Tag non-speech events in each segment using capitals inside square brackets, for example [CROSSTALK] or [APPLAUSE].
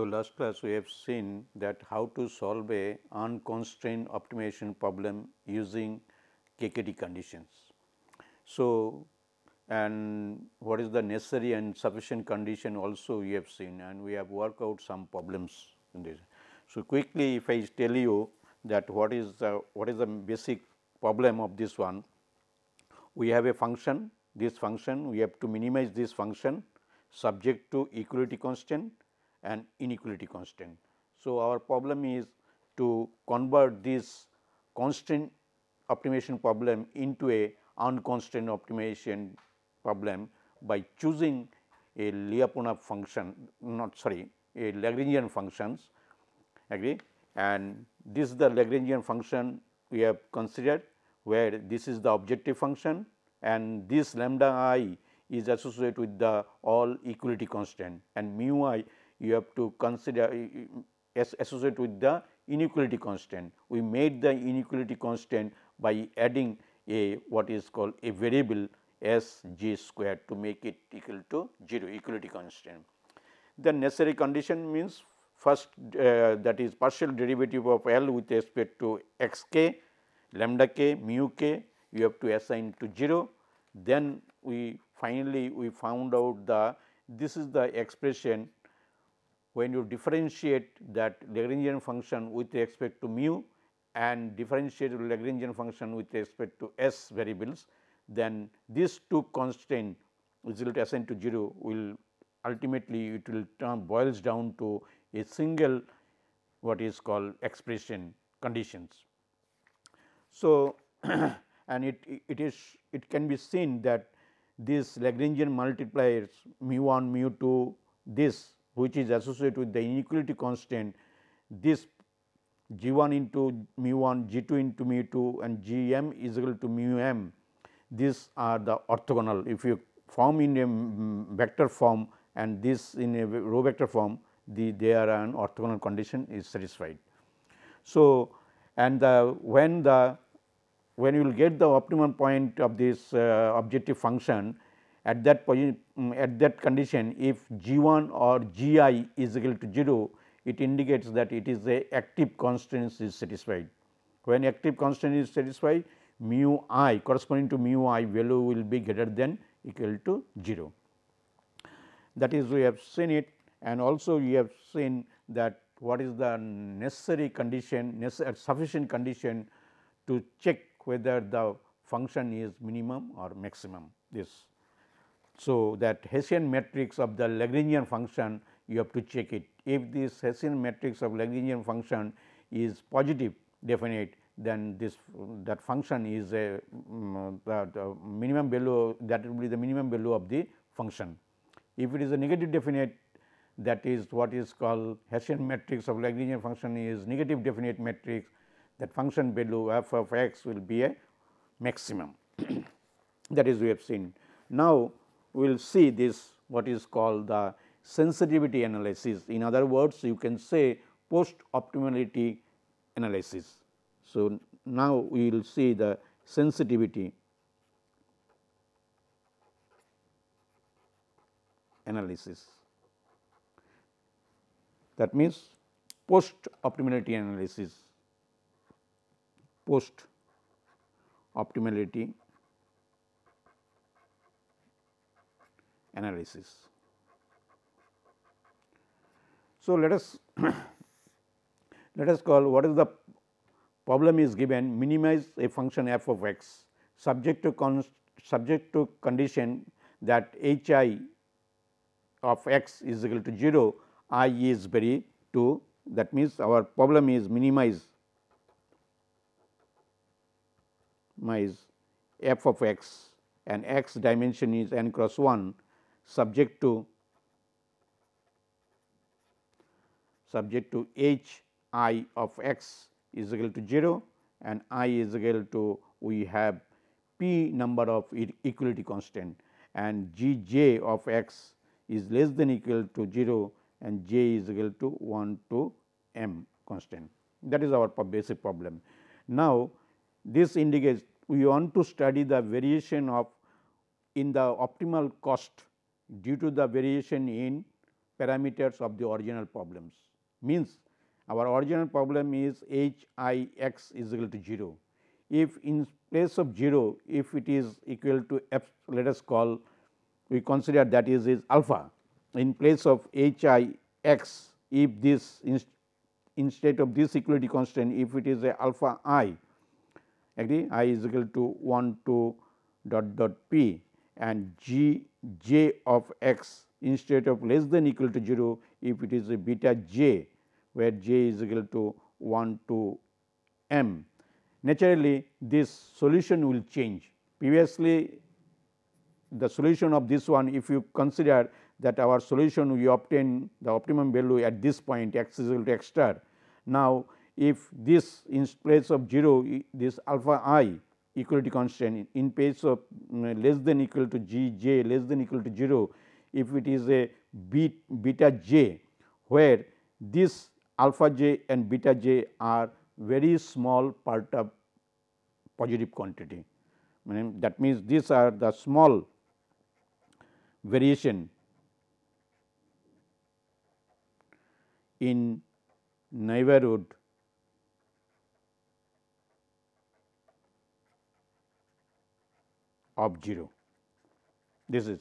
So, last class we have seen that how to solve a unconstrained optimization problem using KKD conditions. So, and what is the necessary and sufficient condition also we have seen and we have worked out some problems in this. So, quickly if I tell you that what is the what is the basic problem of this one, we have a function this function we have to minimize this function subject to equality constraint and inequality constant. So, our problem is to convert this constant optimization problem into a unconstrained optimization problem by choosing a Lyapunov function not sorry a Lagrangian functions agree and this is the Lagrangian function we have considered where this is the objective function and this lambda i is associated with the all equality constant and mu i you have to consider associate with the inequality constant. We made the inequality constant by adding a what is called a variable s j square to make it equal to 0 equality constant. The necessary condition means first uh, that is partial derivative of L with respect to x k lambda k mu k you have to assign to 0. Then we finally, we found out the this is the expression when you differentiate that Lagrangian function with respect to mu and differentiate Lagrangian function with respect to s variables, then these two constant will ascend to 0 will ultimately it will turn boils down to a single what is called expression conditions. So, [CLEARS THROAT] and it, it is it can be seen that these Lagrangian multipliers mu 1 mu 2 this which is associated with the inequality constant this g 1 into mu 1 g 2 into mu 2 and g m is equal to mu m these are the orthogonal if you form in a vector form and this in a row vector form the they are an orthogonal condition is satisfied. So, and the when the when you will get the optimum point of this uh, objective function at that mm, at that condition if G 1 or G i is equal to 0, it indicates that it is a active constraint is satisfied. When active constraint is satisfied mu i corresponding to mu i value will be greater than equal to 0. That is we have seen it and also we have seen that what is the necessary condition necessary uh, sufficient condition to check whether the function is minimum or maximum this so, that Hessian matrix of the Lagrangian function you have to check it. If this Hessian matrix of Lagrangian function is positive definite then this that function is a um, minimum value that will be the minimum value of the function. If it is a negative definite that is what is called Hessian matrix of Lagrangian function is negative definite matrix that function value f of x will be a maximum [CLEARS THROAT] that is we have seen. Now, we will see this what is called the sensitivity analysis. In other words, you can say post optimality analysis. So, now we will see the sensitivity analysis. That means, post optimality analysis, post optimality analysis. So, let us [COUGHS] let us call what is the problem is given minimize a function f of x subject to const, subject to condition that h i of x is equal to 0 i is very 2 that means, our problem is minimize minimize f of x and x dimension is n cross 1 subject to subject to h i of x is equal to 0 and i is equal to we have p number of equality constant and g j of x is less than equal to 0 and j is equal to 1 to m constant. That is our basic problem. Now, this indicates we want to study the variation of in the optimal cost due to the variation in parameters of the original problems. Means our original problem is h i x is equal to 0. If in place of 0, if it is equal to f, let us call we consider that is is alpha in place of h i x if this instead of this equality constant if it is a alpha i agree i is equal to 1 to dot dot p and g j of x instead of less than equal to 0 if it is a beta j where j is equal to 1 to m. Naturally, this solution will change. Previously, the solution of this one if you consider that our solution we obtain the optimum value at this point x is equal to x star. Now, if this in place of 0 this alpha i equality constraint in place of mm, less than equal to g j less than equal to 0, if it is a beta j where this alpha j and beta j are very small part of positive quantity. That means, these are the small variation in neighborhood of 0. This is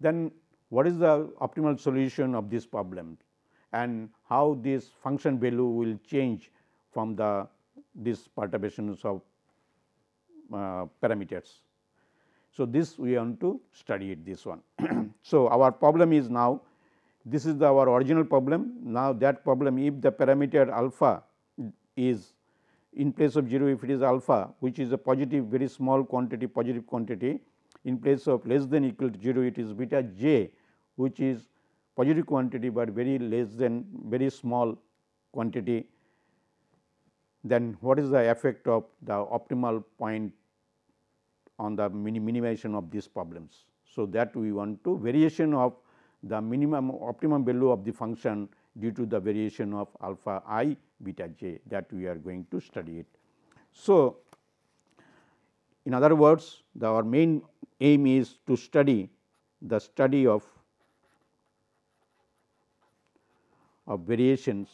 then what is the optimal solution of this problem and how this function value will change from the these perturbations of uh, parameters. So, this we want to study it this one. [CLEARS THROAT] so, our problem is now this is the our original problem. Now, that problem if the parameter alpha is in place of 0 if it is alpha which is a positive very small quantity positive quantity in place of less than equal to 0 it is beta j which is positive quantity, but very less than very small quantity then what is the effect of the optimal point on the minimization of these problems. So, that we want to variation of the minimum optimum value of the function due to the variation of alpha i beta j that we are going to study it. So, in other words the our main aim is to study the study of of variations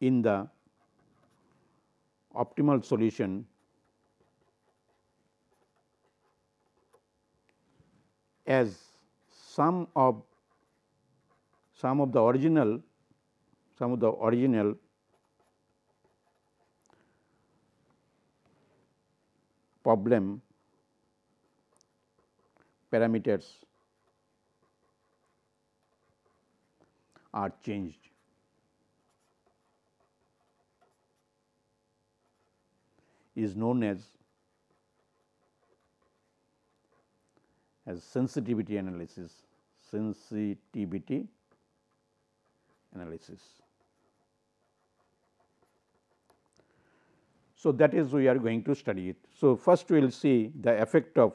in the optimal solution as sum of sum of the original some of the original problem parameters are changed. is known as as sensitivity analysis sensitivity analysis So, that is we are going to study it. So, first we will see the effect of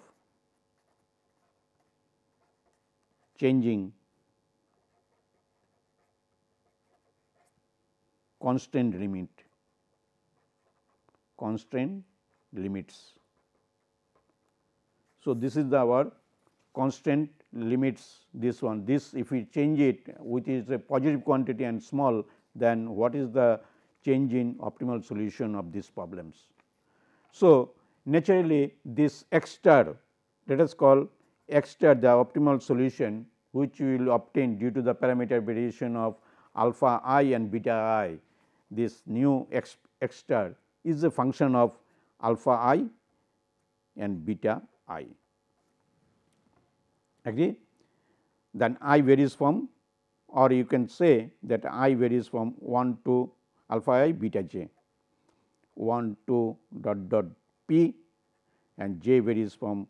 changing constant limit, constant limits. So, this is the our constant limits this one this if we change it which is a positive quantity and small then what is the change in optimal solution of these problems. So, naturally this x star let us call x star the optimal solution which we will obtain due to the parameter variation of alpha i and beta i this new x, x star is a function of alpha i and beta i agree then i varies from or you can say that i varies from 1 to alpha i beta j 1 2 dot dot p and j varies from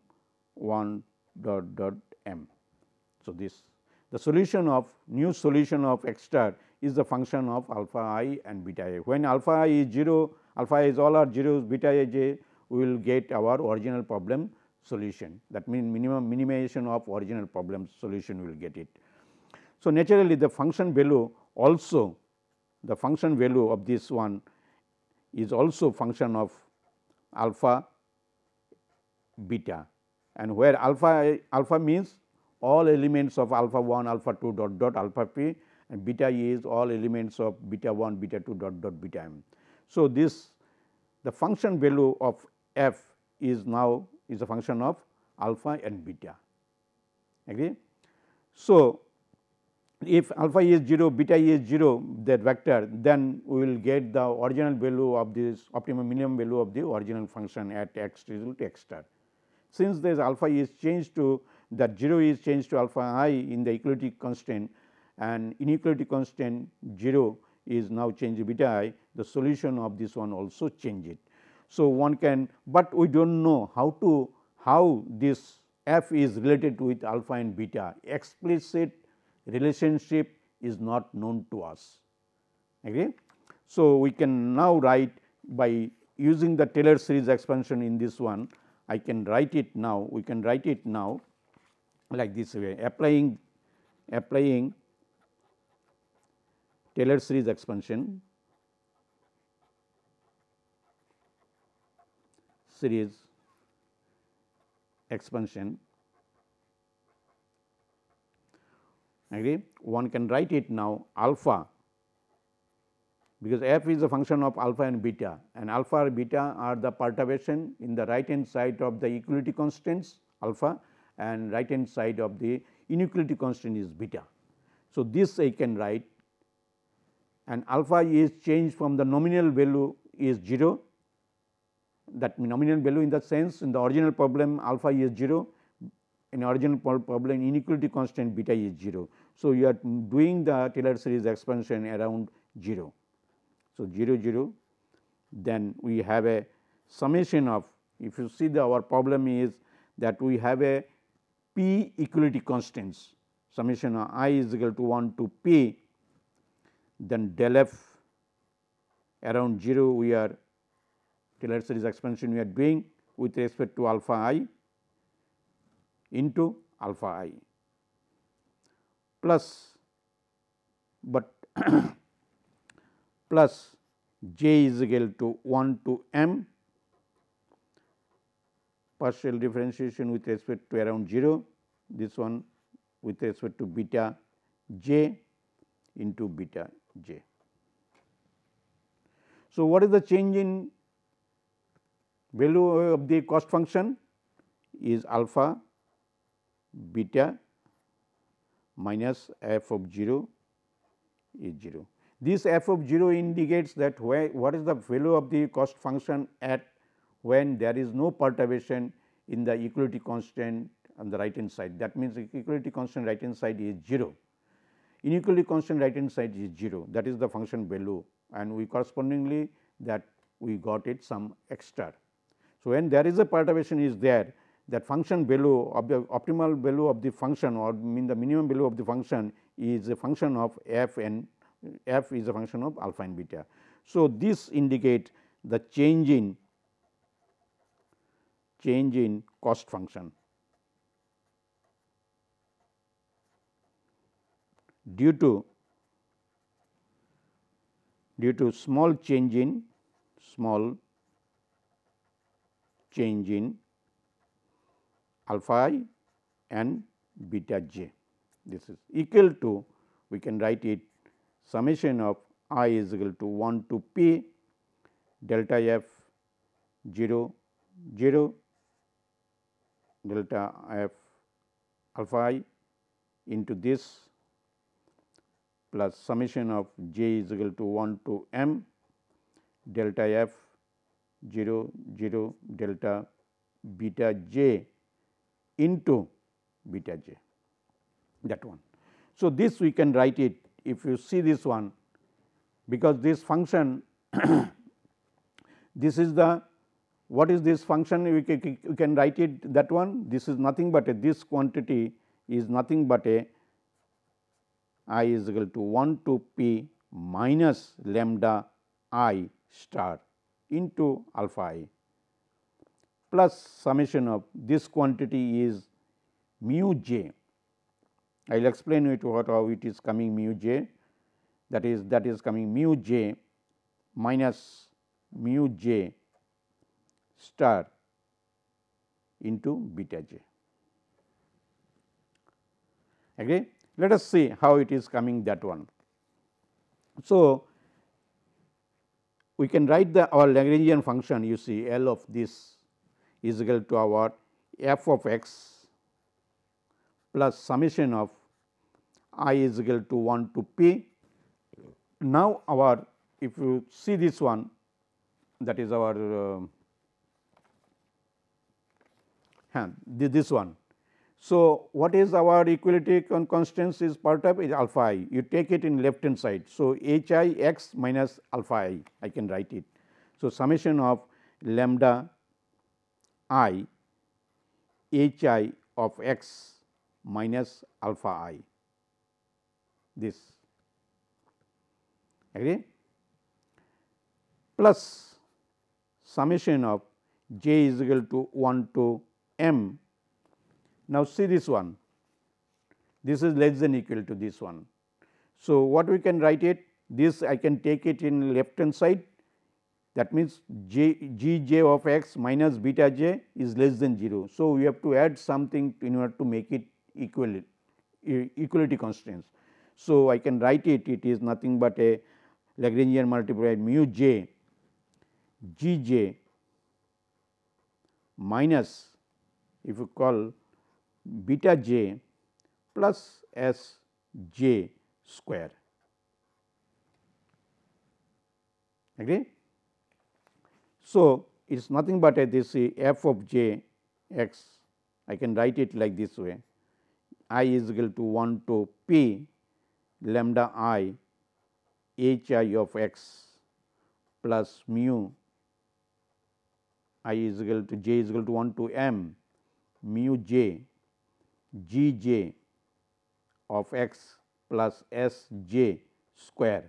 1 dot dot m. So, this the solution of new solution of x star is the function of alpha i and beta i. When alpha i is 0, alpha i is all are zeros, beta i j we will get our original problem solution. That means, minimum minimization of original problem solution we will get it. So, naturally the function below also the function value of this one is also function of alpha beta and where alpha alpha means all elements of alpha 1 alpha 2 dot dot alpha p and beta is all elements of beta 1 beta 2 dot dot beta m. So, this the function value of f is now is a function of alpha and beta agree. So, if alpha is 0 beta is 0 that vector then we will get the original value of this optimum minimum value of the original function at x equal to x star. Since this alpha is changed to that 0 is changed to alpha i in the equality constraint and inequality constraint 0 is now changed to beta i the solution of this one also change it. So, one can, but we do not know how to how this f is related with alpha and beta explicit relationship is not known to us. Okay. So, we can now write by using the Taylor series expansion in this one, I can write it now, we can write it now like this way applying applying Taylor series expansion series expansion agree one can write it now alpha because f is a function of alpha and beta and alpha or beta are the perturbation in the right hand side of the equality constants alpha and right hand side of the inequality constant is beta. So, this I can write and alpha is changed from the nominal value is 0 that nominal value in the sense in the original problem alpha is 0 in original problem inequality constant beta is 0. So, you are doing the Taylor series expansion around 0. So, 0 0 then we have a summation of if you see the our problem is that we have a p equality constants summation of i is equal to 1 to p then del f around 0 we are Taylor series expansion we are doing with respect to alpha i into alpha i plus but [COUGHS] plus j is equal to 1 to m partial differentiation with respect to around 0 this one with respect to beta j into beta j. So, what is the change in value of the cost function is alpha beta minus f of 0 is 0. This f of 0 indicates that where, what is the value of the cost function at when there is no perturbation in the equality constant on the right hand side. That means, equality constant right hand side is 0, inequality constant right hand side is 0 that is the function value and we correspondingly that we got it some extra. So, when there is a perturbation is there that function value of the optimal value of the function or mean the minimum value of the function is a function of f and f is a function of alpha and beta. So, this indicate the change in change in cost function due to due to small change in small change in alpha i and beta j. This is equal to we can write it summation of i is equal to 1 to p delta f 0 0 delta f alpha i into this plus summation of j is equal to 1 to m delta f 0 0 delta beta j into beta j that one. So, this we can write it if you see this one because this function [COUGHS] this is the what is this function we can, we can write it that one this is nothing but a this quantity is nothing but a i is equal to 1 to p minus lambda i star into alpha i plus summation of this quantity is mu j. I will explain it what how it is coming mu j that is that is coming mu j minus mu j star into beta j. Agree? Let us see how it is coming that one. So, we can write the our Lagrangian function you see L of this is equal to our f of x plus summation of i is equal to 1 to p. Now, our if you see this one that is our uh, this one. So, what is our equality constants is part of is alpha i you take it in left hand side. So, h i x minus alpha i I can write it. So, summation of lambda i h i of x minus alpha i this agree plus summation of j is equal to 1 to m. Now, see this one this is less than equal to this one. So, what we can write it this I can take it in left hand side that means g j of x minus beta j is less than 0. So, we have to add something in order to make it equal equality constraints. So, I can write it it is nothing but a Lagrangian multiplier mu j g j minus if you call beta j plus s j square agree. So, it is nothing but this f of j x I can write it like this way i is equal to 1 to p lambda i h i of x plus mu i is equal to j is equal to 1 to m mu j g j of x plus s j square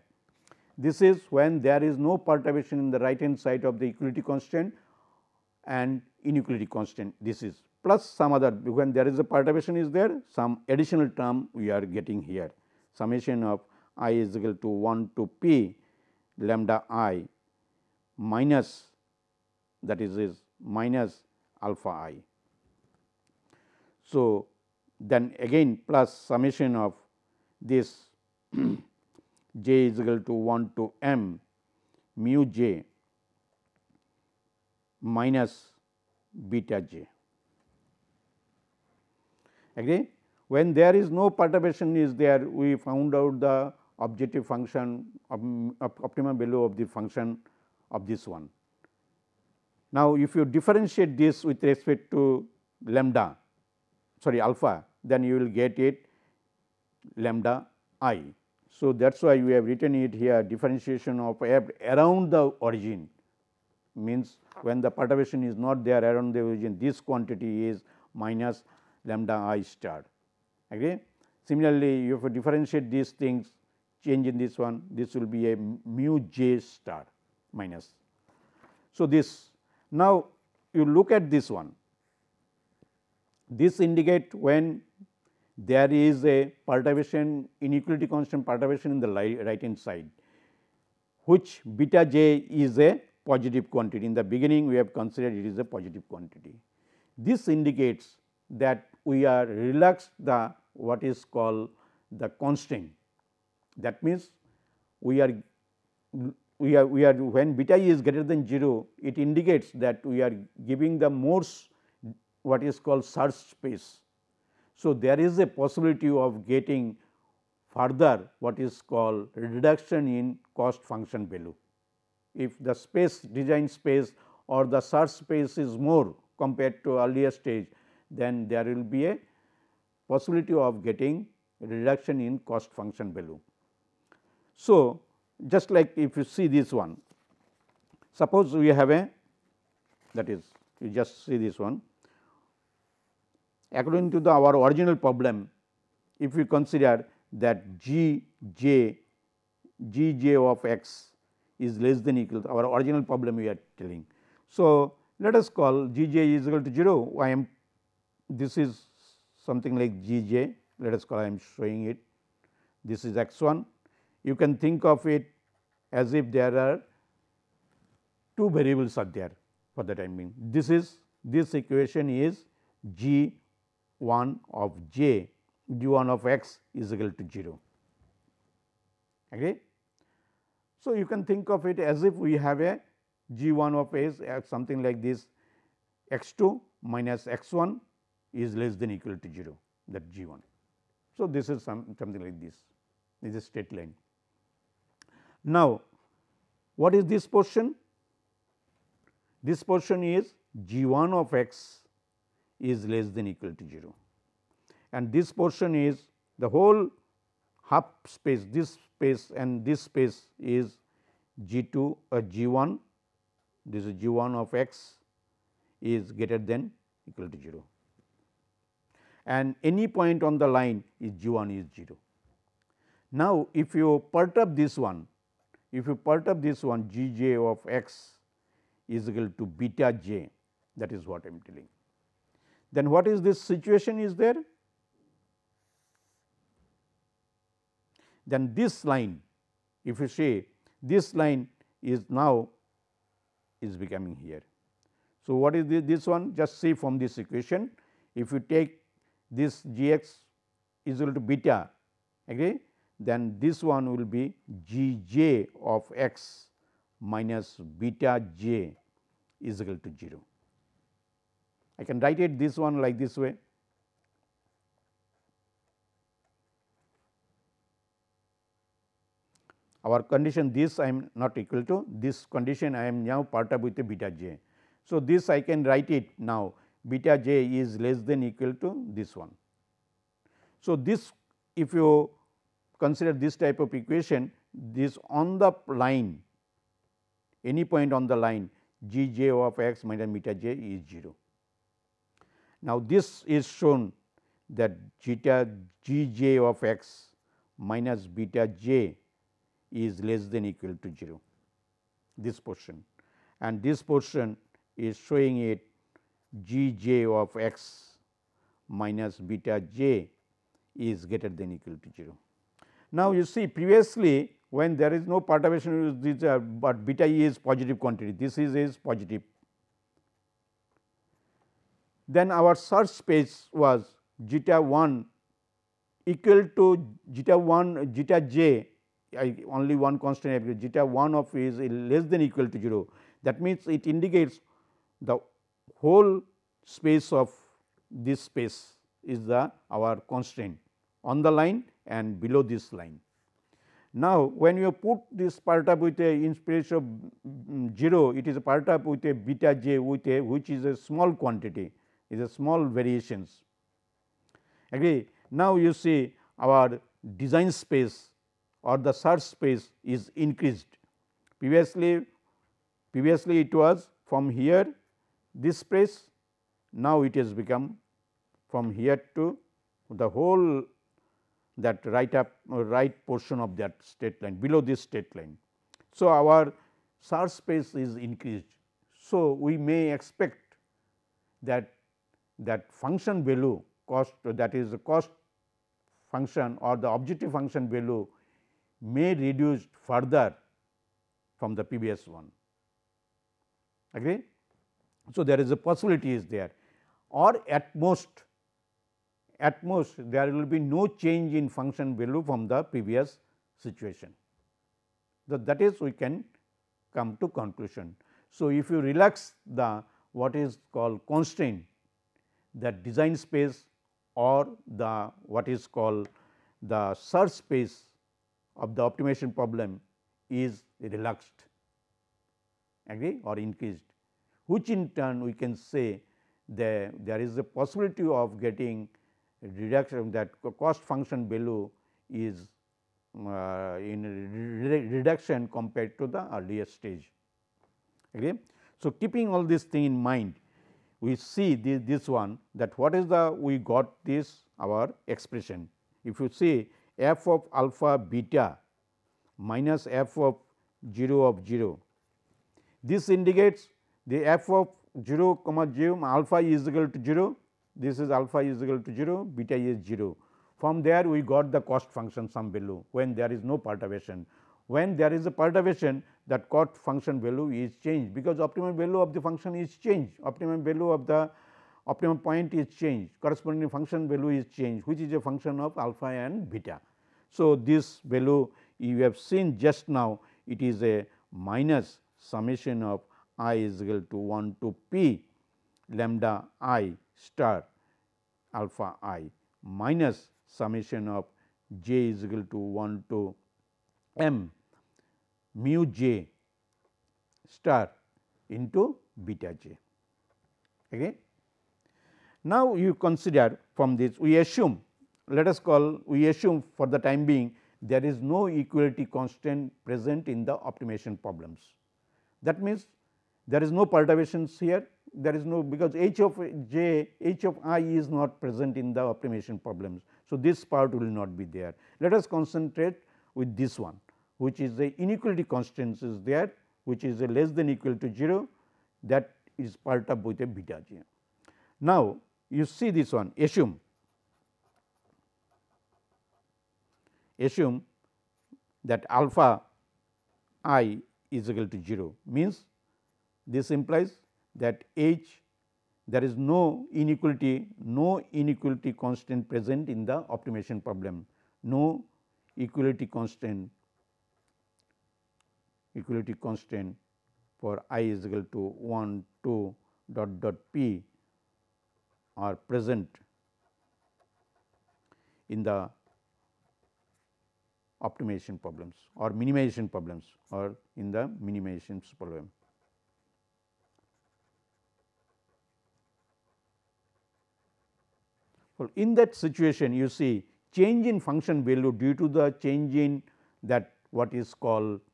this is when there is no perturbation in the right hand side of the equality constant and inequality constant this is plus some other when there is a perturbation is there some additional term we are getting here summation of i is equal to 1 to p lambda i minus that is is minus alpha i. So, then again plus summation of this [CLEARS THROAT] j is equal to 1 to m mu j minus beta j. Agree? When there is no perturbation is there, we found out the objective function of optimum value of the function of this one. Now, if you differentiate this with respect to lambda sorry alpha, then you will get it lambda i. So, that is why we have written it here differentiation of f around the origin means when the perturbation is not there around the origin this quantity is minus lambda i star. Agree? Similarly, if you differentiate these things change in this one this will be a mu j star minus. So, this now you look at this one this indicate when there is a perturbation inequality constant perturbation in the right hand side which beta j is a positive quantity. In the beginning we have considered it is a positive quantity. This indicates that we are relaxed the what is called the constraint. That means, we are we are we are when beta is greater than 0 it indicates that we are giving the Moore's what is called search space so, there is a possibility of getting further what is called reduction in cost function value. If the space design space or the search space is more compared to earlier stage, then there will be a possibility of getting reduction in cost function value. So, just like if you see this one, suppose we have a that is you just see this one according to the our original problem if we consider that g j g j of x is less than equal to our original problem we are telling. So, let us call g j is equal to 0 I am this is something like g j let us call I am showing it this is x 1 you can think of it as if there are two variables are there for the time being this is this equation is g 1 of j g 1 of x is equal to 0 agree. So, you can think of it as if we have a g 1 of s uh, something like this x 2 minus x 1 is less than equal to 0 that g 1. So, this is some something like this this is straight line. Now, what is this portion? This portion is g 1 of x is less than equal to 0 and this portion is the whole half space this space and this space is g 2 or g 1 this is g 1 of x is greater than equal to 0 and any point on the line is g 1 is 0. Now, if you perturb this one if you perturb this one g j of x is equal to beta j that is what I am telling then what is this situation is there? Then this line if you say this line is now is becoming here. So, what is this, this one just see from this equation if you take this g x is equal to beta agree then this one will be g j of x minus beta j is equal to 0. I can write it this one like this way. Our condition this I am not equal to this condition I am now part of with beta j. So, this I can write it now beta j is less than equal to this one. So, this if you consider this type of equation this on the line any point on the line g j of x minus beta j is 0. Now, this is shown that zeta g j of x minus beta j is less than equal to 0, this portion and this portion is showing it g j of x minus beta j is greater than equal to 0. Now, you see previously when there is no perturbation but beta e is positive quantity this is is positive then our search space was zeta 1 equal to zeta 1 zeta j I only one constant because zeta 1 of is less than equal to 0. That means, it indicates the whole space of this space is the our constraint on the line and below this line. Now, when you put this part up with a in of mm, 0, it is part up with a beta j with a which is a small quantity is a small variations. Agree? Now, you see our design space or the search space is increased. Previously, previously it was from here this space, now it has become from here to the whole that right up right portion of that state line below this state line. So, our search space is increased. So, we may expect that that function value cost that is the cost function or the objective function value may reduce further from the PBS one. Agree? So, there is a possibility is there or at most at most there will be no change in function value from the previous situation. So, that is we can come to conclusion. So, if you relax the what is called constraint the design space or the what is called the search space of the optimization problem is relaxed agree or increased which in turn we can say the, there is a possibility of getting reduction that cost function value is uh, in reduction compared to the earlier stage. Okay. So, keeping all this thing in mind we see this, this one that what is the we got this our expression. If you see f of alpha beta minus f of 0 of 0, this indicates the f of 0 comma 0 alpha is equal to 0, this is alpha is equal to 0, beta is 0. From there we got the cost function some below when there is no perturbation when there is a perturbation that cot function value is changed because optimum value of the function is changed, optimum value of the optimum point is changed, corresponding function value is changed which is a function of alpha and beta. So, this value you have seen just now it is a minus summation of i is equal to 1 to p lambda i star alpha i minus summation of j is equal to 1 to m mu j star into beta j. again. Now, you consider from this we assume let us call we assume for the time being there is no equality constant present in the optimization problems. That means, there is no perturbations here there is no because h of j h of i is not present in the optimization problems. So, this part will not be there let us concentrate with this one which is the inequality constraints is there which is less than equal to 0 that is of with a beta 0. Now, you see this one assume assume that alpha i is equal to 0 means this implies that h there is no inequality no inequality constant present in the optimization problem no equality constant equality constraint for i is equal to 1 2 dot dot p are present in the optimization problems or minimization problems or in the minimization problem. Well, in that situation you see change in function value due to the change in that what is called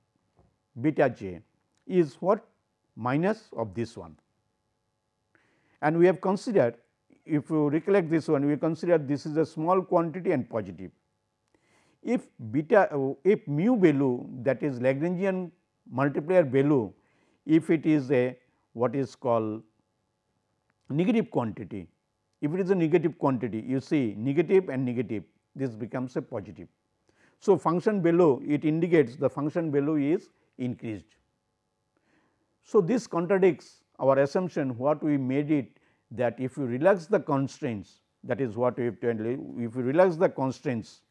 beta j is what minus of this one. And we have considered if you recollect this one we consider this is a small quantity and positive. If beta if mu value that is Lagrangian multiplier value if it is a what is called negative quantity. If it is a negative quantity you see negative and negative this becomes a positive. So, function below it indicates the function below is increased. So, this contradicts our assumption what we made it that if you relax the constraints that is what we have to if you relax the constraints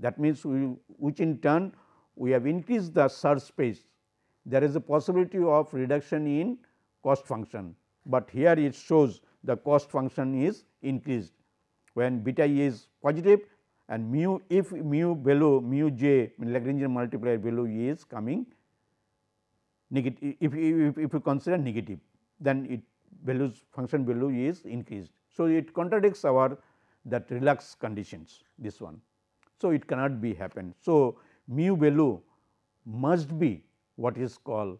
that means we, which in turn we have increased the search space there is a possibility of reduction in cost function, but here it shows the cost function is increased when beta is positive and mu if mu below mu j Lagrangian multiplier value is coming if, if, if you consider negative then it values function value is increased. So, it contradicts our that relaxed conditions this one. So, it cannot be happen. So, mu value must be what is called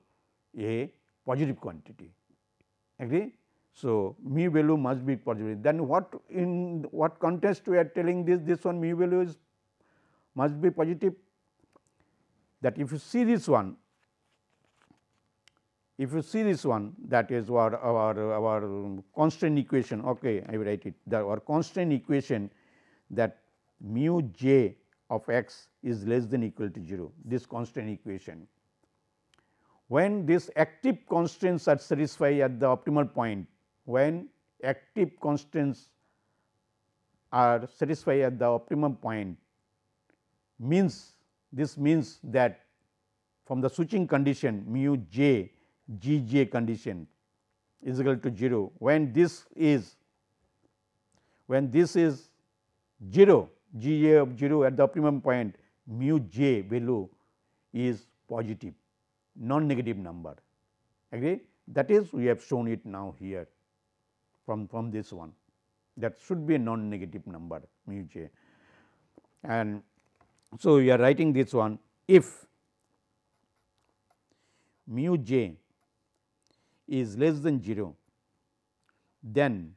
a positive quantity agree. So, mu value must be positive then what in what context we are telling this this one mu value is must be positive that if you see this one if you see this one that is our, our, our constant equation ok I will write it the, our constant equation that mu j of x is less than equal to 0 this constant equation. When these active constraints are satisfied at the optimal point when active constraints are satisfied at the optimum point means this means that from the switching condition mu j G j condition is equal to 0 when this is when this is 0 G j of 0 at the optimum point mu j value is positive non negative number agree that is we have shown it now here from from this one that should be a non negative number mu j and so we are writing this one if mu j is less than 0, then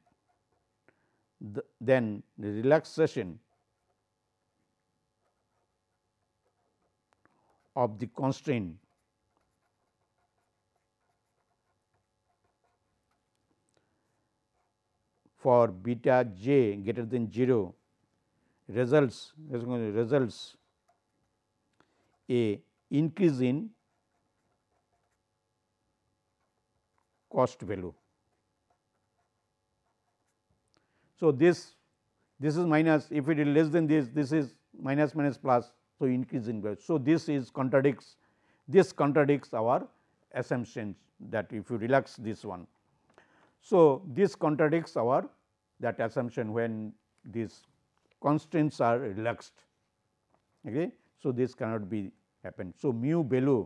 the, then the relaxation of the constraint for beta j greater than 0 results results a increase in cost value. So, this this is minus if it is less than this this is minus minus plus. So, increase in value. So, this is contradicts this contradicts our assumptions that if you relax this one. So, this contradicts our that assumption when these constraints are relaxed. Okay. So, this cannot be happen. So, mu value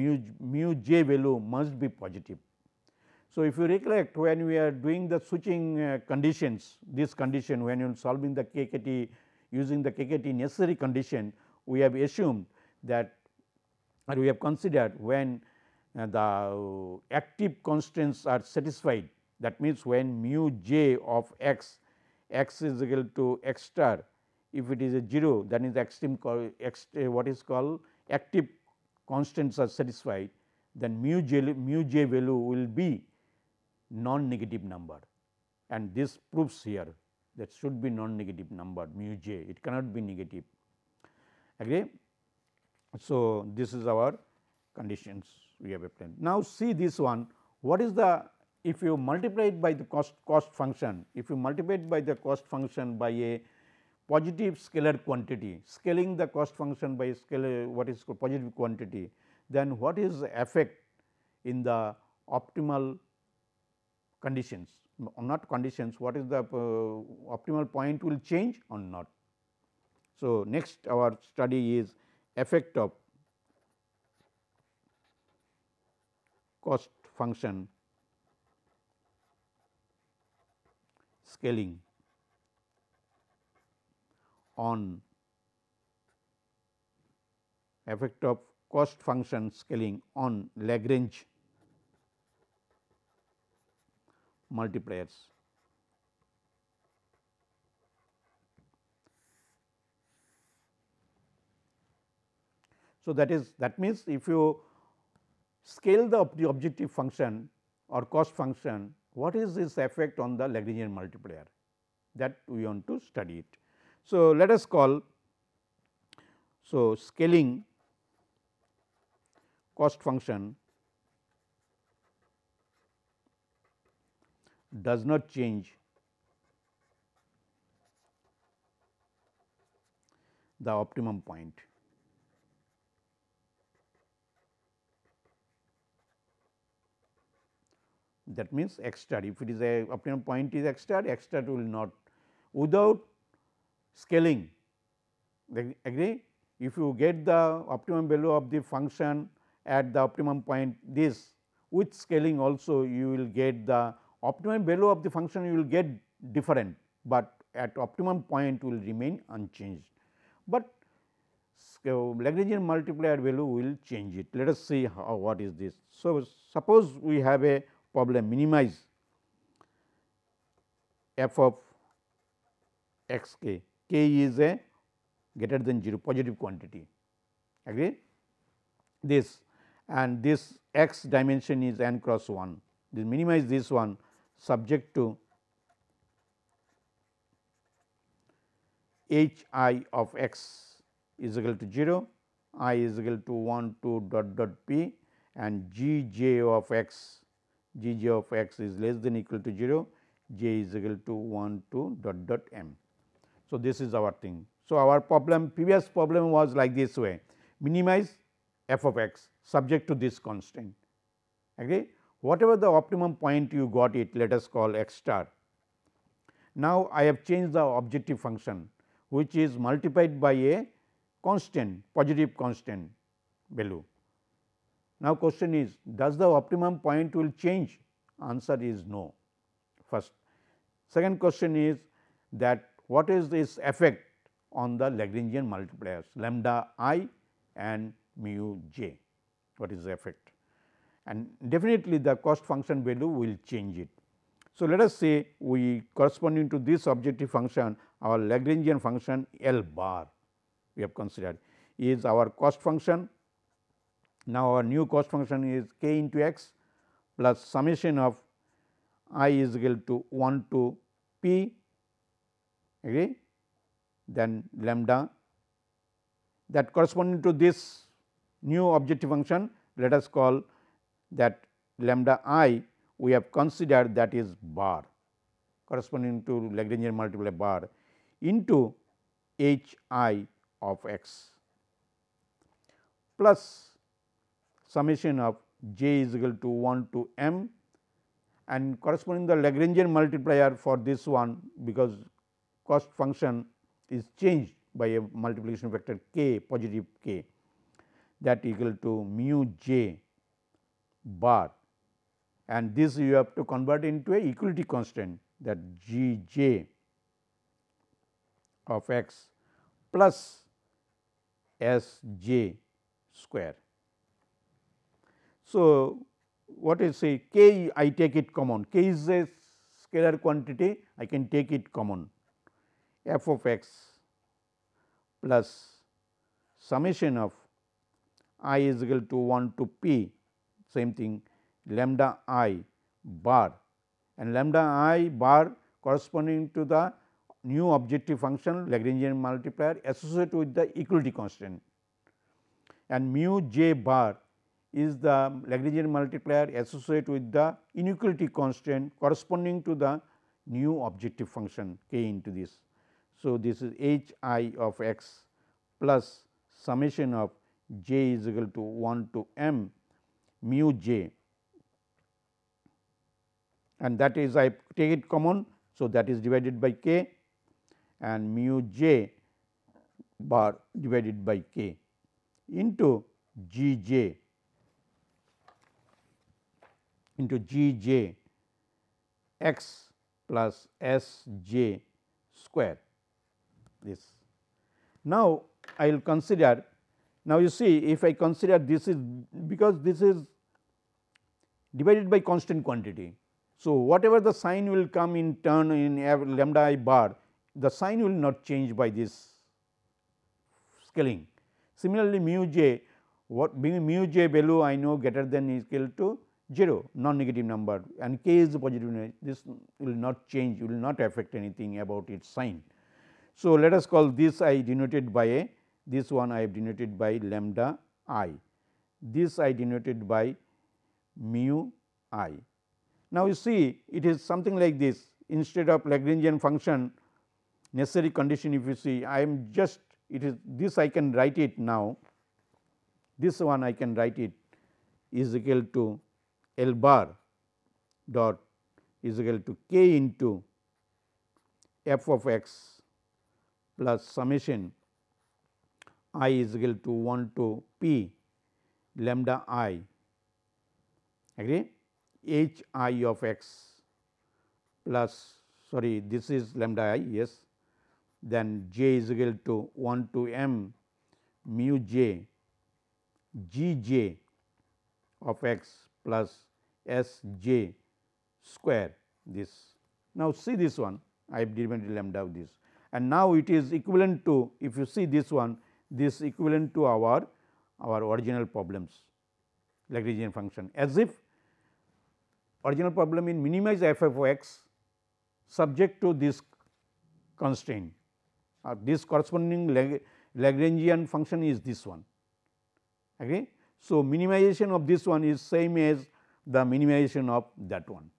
mu mu j value must be positive. So, if you recollect when we are doing the switching uh, conditions, this condition when you are solving the KKT using the KKT necessary condition, we have assumed that or we have considered when uh, the active constraints are satisfied that means, when mu j of x, x is equal to x star if it is a 0 then is extreme uh, what is called active constraints are satisfied then mu j mu j value will be non-negative number and this proves here that should be non-negative number mu j it cannot be negative agree. So, this is our conditions we have obtained. Now, see this one what is the if you multiply it by the cost cost function if you multiply it by the cost function by a positive scalar quantity scaling the cost function by scalar what is positive quantity then what is effect in the optimal conditions mm, not conditions what is the uh, optimal point will change or not. So, next our study is effect of cost function scaling on effect of cost function scaling on Lagrange multipliers. So, that is that means if you scale the, the objective function or cost function, what is its effect on the Lagrangian multiplier that we want to study it. So, let us call so scaling cost function does not change the optimum point. That means x star if it is a optimum point is x star x star will not without scaling agree if you get the optimum value of the function at the optimum point this with scaling also you will get the optimum value of the function you will get different, but at optimum point will remain unchanged. But Lagrange Lagrangian multiplier value will change it. Let us see how, what is this. So, suppose we have a problem minimize f of x k, k is a greater than 0 positive quantity agree this and this x dimension is n cross 1 this minimize this one subject to h i of x is equal to 0, i is equal to 1 2 dot dot p and g j of x g j of x is less than equal to 0 j is equal to 1 2 dot dot m. So, this is our thing. So, our problem previous problem was like this way minimize f of x subject to this constraint. agree whatever the optimum point you got it let us call x star. Now, I have changed the objective function which is multiplied by a constant positive constant value. Now, question is does the optimum point will change? Answer is no first. Second question is that what is this effect on the Lagrangian multipliers lambda i and mu j what is the effect and definitely the cost function value will change it. So, let us say we corresponding to this objective function our Lagrangian function L bar we have considered is our cost function. Now, our new cost function is k into x plus summation of i is equal to 1 to p agree then lambda that corresponding to this new objective function let us call that lambda i we have considered that is bar corresponding to Lagrangian multiplier bar into h i of x plus summation of j is equal to 1 to m and corresponding the Lagrangian multiplier for this one because cost function is changed by a multiplication vector k positive k that equal to mu j bar and this you have to convert into a equality constant that g j of x plus s j square. So, what is say k I take it common k is a scalar quantity I can take it common f of x plus summation of i is equal to 1 to p same thing lambda i bar and lambda i bar corresponding to the new objective function Lagrangian multiplier associated with the equality constant and mu j bar is the Lagrangian multiplier associated with the inequality constant corresponding to the new objective function k into this. So, this is h i of x plus summation of j is equal to 1 to m mu j and that is I take it common. So, that is divided by k and mu j bar divided by k into g j into g j x plus s j square this. Now, I will consider now, you see if I consider this is because this is divided by constant quantity. So, whatever the sign will come in turn in lambda i bar, the sign will not change by this scaling. Similarly, mu j what mu j value I know greater than equal to 0 non negative number and k is the positive this will not change will not affect anything about its sign. So, let us call this I denoted by a this one I have denoted by lambda i, this I denoted by mu i. Now, you see it is something like this instead of Lagrangian function necessary condition if you see I am just it is this I can write it now this one I can write it is equal to L bar dot is equal to k into f of x plus summation i is equal to 1 to p lambda i agree h i of x plus sorry this is lambda i yes then j is equal to 1 to m mu j g j of x plus s j square this. Now, see this one I have derived lambda of this and now it is equivalent to if you see this one this equivalent to our, our original problems Lagrangian function as if original problem in minimize f of x subject to this constraint or this corresponding Lag Lagrangian function is this one. Okay. So, minimization of this one is same as the minimization of that one.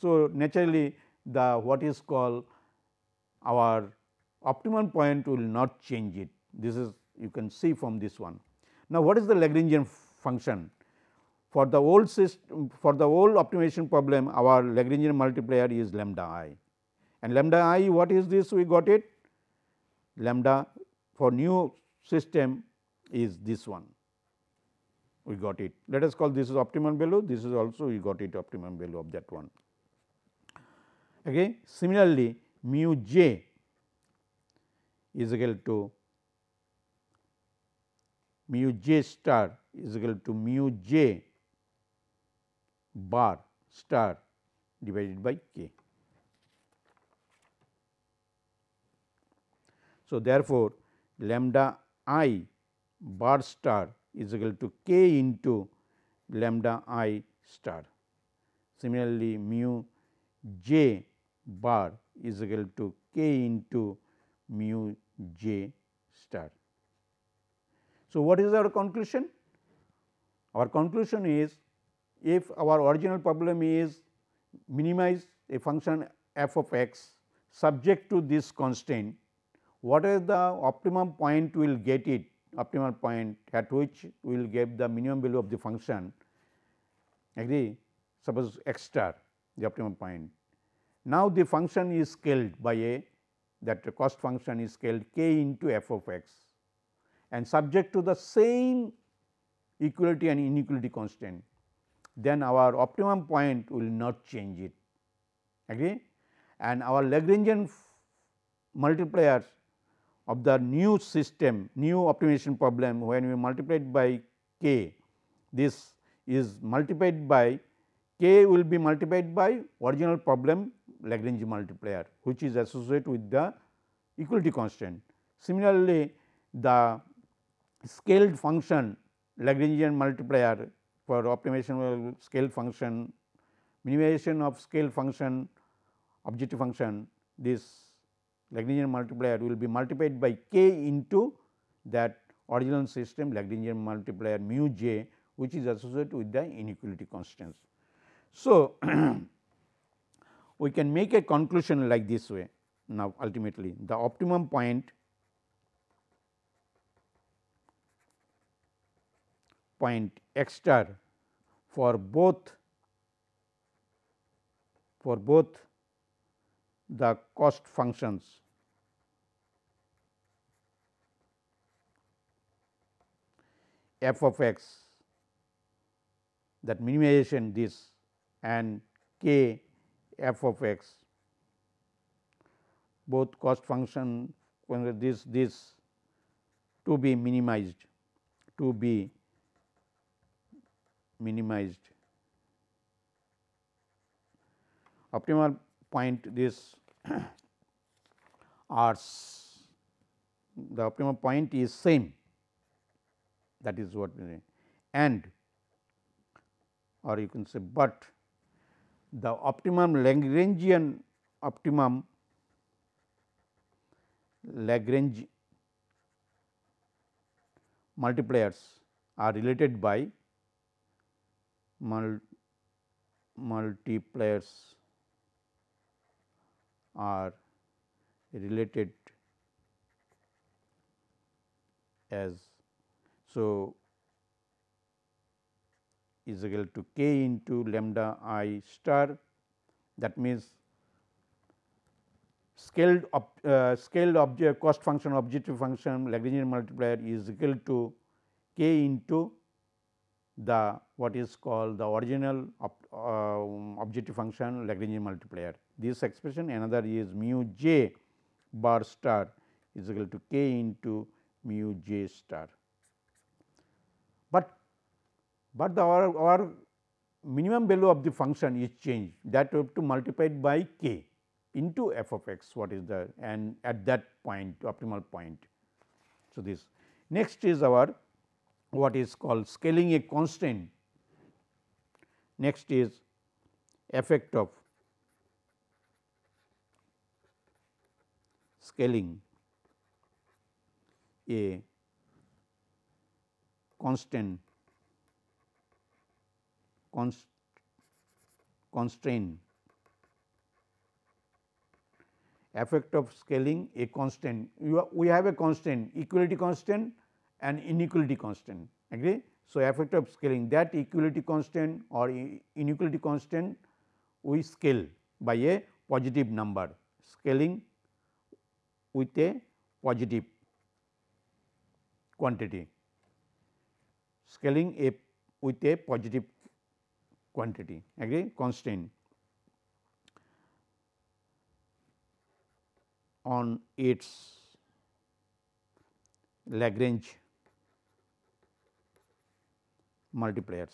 So, naturally the what is called our optimum point will not change it this is you can see from this one. Now, what is the Lagrangian function? For the whole system for the whole optimization problem our Lagrangian multiplier is lambda i and lambda i what is this we got it lambda for new system is this one we got it. Let us call this is optimum value, this is also we got it optimum value of that one. Okay. Similarly, mu j is equal to mu j star is equal to mu j bar star divided by k. So, therefore, lambda i bar star is equal to k into lambda i star. Similarly, mu j bar is equal to k into mu j star. So, what is our conclusion? Our conclusion is if our original problem is minimize a function f of x subject to this constraint, what is the optimum point we will get it optimal point at which we will get the minimum value of the function agree suppose x star the optimum point. Now, the function is scaled by a that cost function is scaled k into f of x and subject to the same equality and inequality constant, then our optimum point will not change it agree and our Lagrangian multipliers of the new system new optimization problem when we multiply it by k this is multiplied by k will be multiplied by original problem Lagrange multiplier which is associated with the equality constant. Similarly, the scaled function Lagrangian multiplier for optimization of scaled function, minimization of scaled function, objective function this Lagrangian multiplier will be multiplied by k into that original system Lagrangian multiplier mu j which is associated with the inequality constants. So, [CLEARS THROAT] we can make a conclusion like this way now ultimately the optimum point point star for both for both the cost functions. f of x that minimization this and k f of x both cost function this this to be minimized to be minimized. Optimal point this R's. [COUGHS] the optimal point is same that is what we mean and or you can say, but the optimum Lagrangian optimum Lagrange multipliers are related by multipliers are related as. So, is equal to k into lambda i star that means scaled ob, uh, scaled object cost function objective function Lagrangian multiplier is equal to k into the what is called the original uh, objective function Lagrangian multiplier. This expression another is mu j bar star is equal to k into mu j star. But, but the our, our minimum value of the function is changed that we have to multiply it by k into f of x what is the and at that point optimal point. So, this next is our what is called scaling a constant Next is effect of scaling a constant constraint effect of scaling a constant you, we have a constant equality constant and inequality constant agree so, effect of scaling that equality constant or inequality constant we scale by a positive number scaling with a positive quantity scaling a with a positive quantity agree constant on its Lagrange multipliers.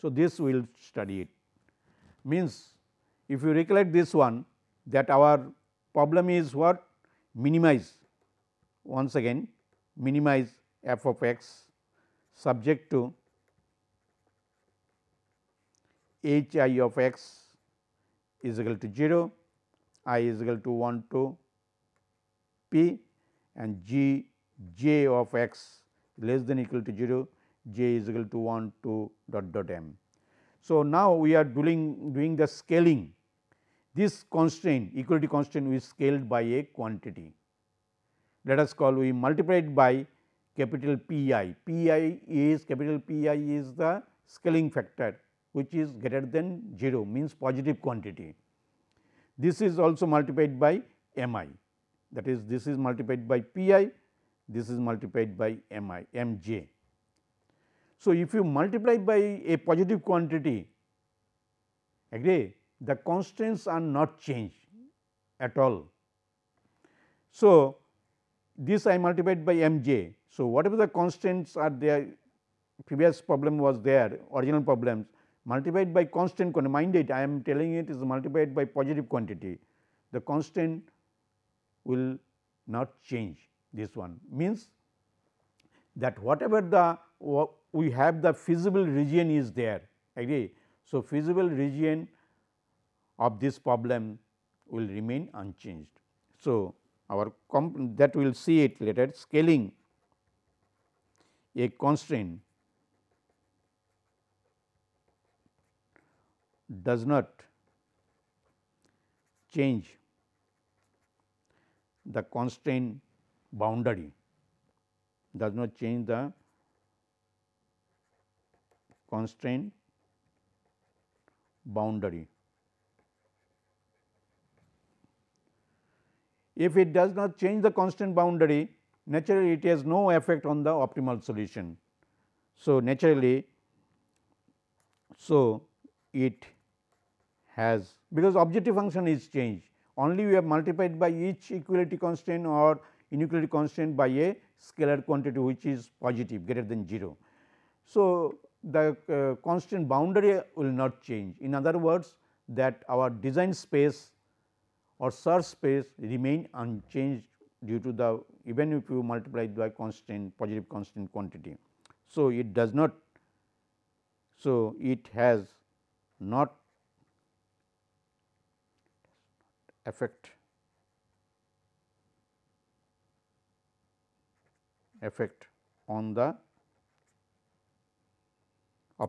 So, this we will study it means if you recollect this one that our problem is what minimize once again minimize f of x subject to h i of x is equal to 0, i is equal to 1 to p and g j of x less than equal to 0, j is equal to 1 to dot dot m. So, now we are doing, doing the scaling this constraint equality constraint is scaled by a quantity. Let us call we multiply it by capital P i, P i is capital P i is the scaling factor which is greater than 0 means positive quantity. This is also multiplied by m i that is this is multiplied by P i this is multiplied by m i m j. So, if you multiply by a positive quantity agree the constants are not changed at all. So, this I multiplied by m j. So, whatever the constants are there previous problem was there original problems multiplied by constant quantity mind it I am telling it is multiplied by positive quantity the constant will not change this one means that whatever the we have the feasible region is there agree. So, feasible region of this problem will remain unchanged. So, our that we will see it later scaling a constraint does not change the constraint boundary does not change the constraint boundary. If it does not change the constant boundary, naturally it has no effect on the optimal solution. So, naturally, so it has because objective function is changed only we have multiplied by each equality constraint or inequality constant by a scalar quantity which is positive greater than 0. So, the uh, constant boundary will not change. In other words, that our design space or search space remain unchanged due to the even if you multiply by constant positive constant quantity. So, it does not so it has not affect effect on the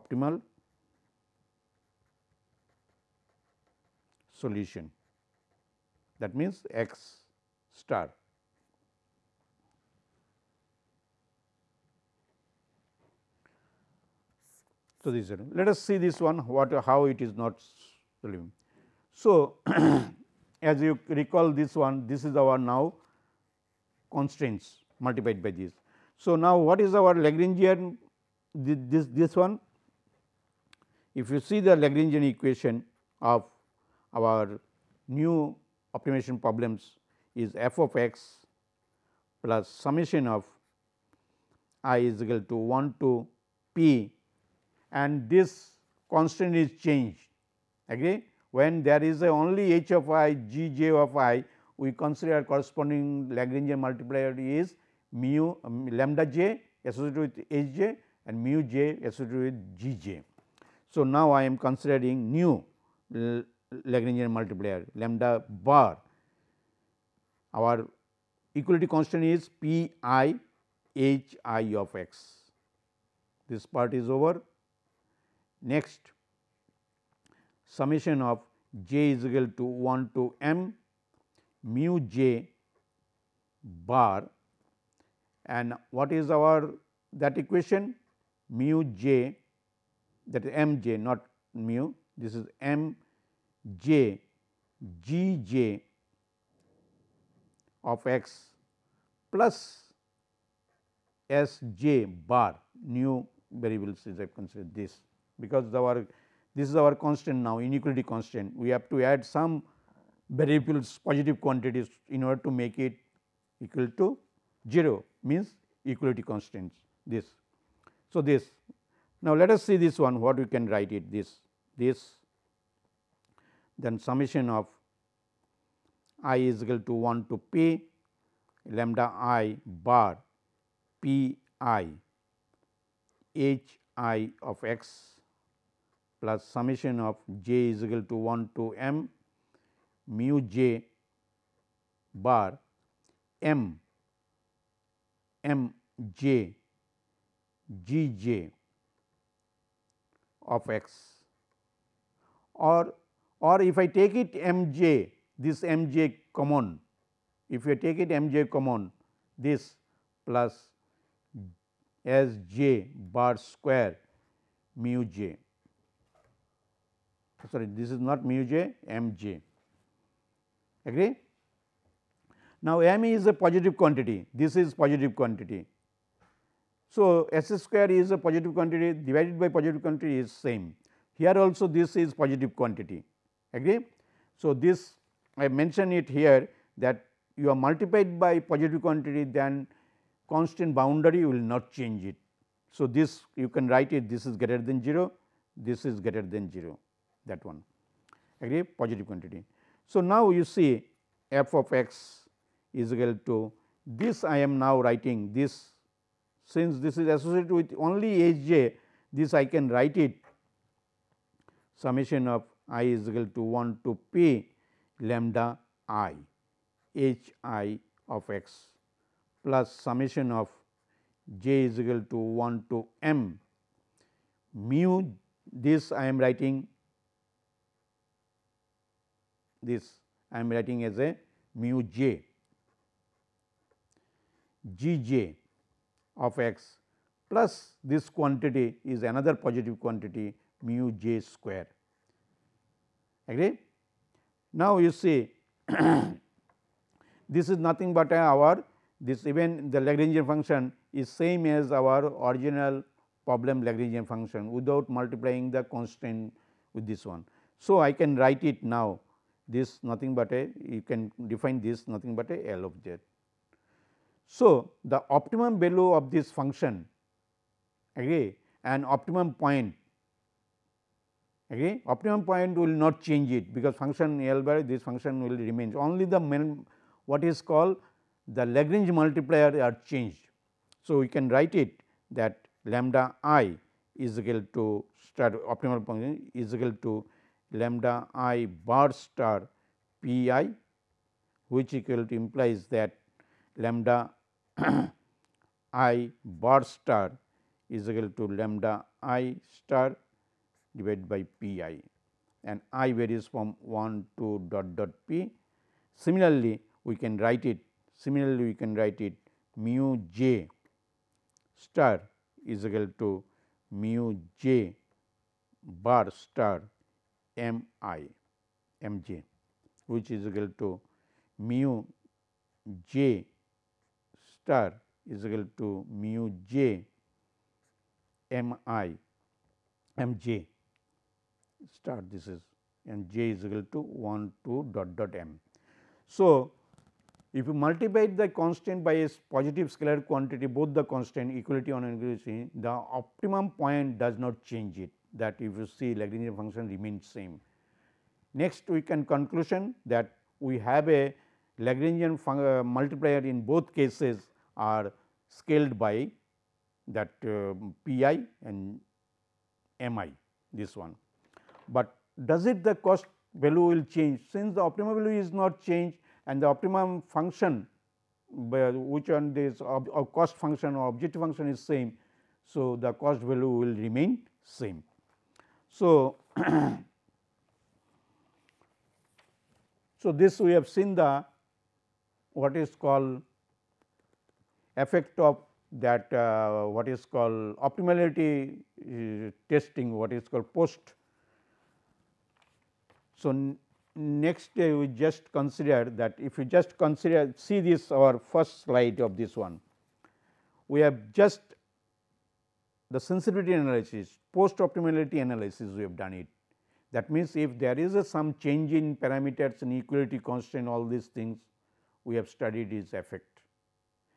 optimal solution that means x star. So, this is let us see this one what how it is not solving? So, [CLEARS THROAT] as you recall this one this is our now constraints multiplied by this so, now what is our Lagrangian this, this one? If you see the Lagrangian equation of our new optimization problems is f of x plus summation of i is equal to 1 to p and this constant is changed agree when there is a only h of i g j of i we consider corresponding Lagrangian multiplier is mu um, lambda j associated with h j and mu j associated with g j. So, now I am considering new Lagrangian multiplier lambda bar. Our equality constant is p i h i of x. This part is over. Next, summation of j is equal to 1 to m mu j bar and what is our that equation mu j that is m j not mu this is m j g j of x plus S j bar new variables is I consider this because our this is our constant now inequality constant we have to add some variables positive quantities in order to make it equal to 0 means equality constraints this. So, this now let us see this one what we can write it this this then summation of i is equal to 1 to p lambda i bar p i h i of x plus summation of j is equal to 1 to m mu j bar m m j g j of x or or if I take it m j this m j common if you take it m j common this plus S J bar square mu j sorry this is not mu j m j agree now, m is a positive quantity, this is positive quantity. So, s square is a positive quantity divided by positive quantity is same. Here also this is positive quantity, agree. So, this I mention it here that you are multiplied by positive quantity then constant boundary will not change it. So, this you can write it this is greater than 0, this is greater than 0 that one agree positive quantity. So, now you see f of x is equal to this I am now writing this since this is associated with only h j this I can write it summation of i is equal to 1 to p lambda i h i of x plus summation of j is equal to 1 to m mu this I am writing this I am writing as a mu j g j of x plus this quantity is another positive quantity mu j square. Agree? Now, you see [CLEARS THROAT] this is nothing but our this even the Lagrangian function is same as our original problem Lagrangian function without multiplying the constant with this one. So, I can write it now this nothing but a you can define this nothing but a L of z. So, the optimum value of this function okay, and optimum point okay, optimum point will not change it because function L bar this function will remain only the main what is called the Lagrange multiplier are changed. So, we can write it that lambda i is equal to star optimal function is equal to lambda i bar star p i which equal to implies that lambda [CLEARS THROAT] i bar star is equal to lambda i star divided by p i and i varies from 1 to dot dot p. Similarly, we can write it similarly we can write it mu j star is equal to mu j bar star m i m j which is equal to mu j star is equal to mu j m i m j star this is and j is equal to 1 2 dot dot m. So, if you multiply the constant by a positive scalar quantity both the constant equality on inequality the optimum point does not change it that if you see Lagrangian function remains same. Next we can conclusion that we have a Lagrangian uh, multiplier in both cases are scaled by that uh, P i and M i this one. But does it the cost value will change since the optimum value is not changed and the optimum function uh, which on this ob, cost function or objective function is same. So, the cost value will remain same. So, [CLEARS THROAT] so this we have seen the what is called effect of that uh, what is called optimality uh, testing what is called post. So, next day we just consider that if you just consider see this our first slide of this one we have just the sensitivity analysis post optimality analysis we have done it that means if there is a some change in parameters in equality constraint all these things we have studied its effect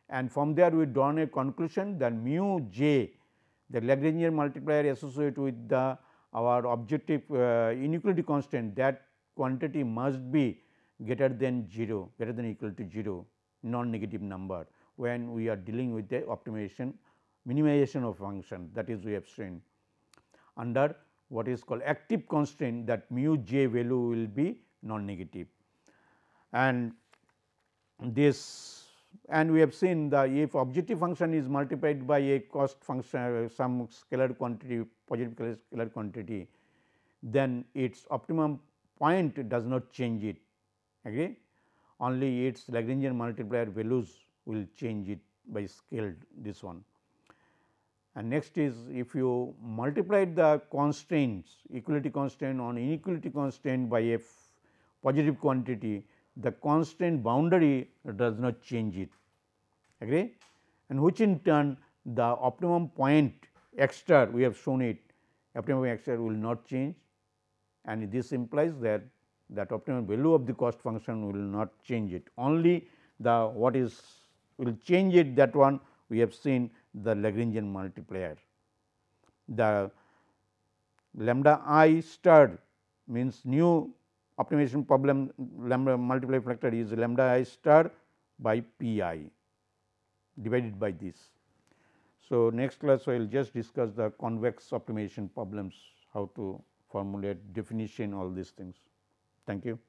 and from there we drawn a conclusion that mu j the Lagrangian multiplier associated with the our objective uh, inequality constant that quantity must be greater than 0 greater than equal to 0 non negative number when we are dealing with the optimization minimization of function that is we have seen under what is called active constraint that mu j value will be non negative and this and we have seen the if objective function is multiplied by a cost function uh, some scalar quantity positive scalar quantity then its optimum point does not change it agree only its Lagrangian multiplier values will change it by scaled this one. And next is if you multiply the constraints equality constraint on inequality constraint by a positive quantity the constant boundary does not change it agree and which in turn the optimum point x star we have shown it optimum x star will not change and this implies that that optimum value of the cost function will not change it only the what is will change it that one we have seen the Lagrangian multiplier. The lambda i star means new optimization problem lambda multiply factor is lambda i star by p i divided by this. So, next class I will just discuss the convex optimization problems, how to formulate definition all these things. Thank you.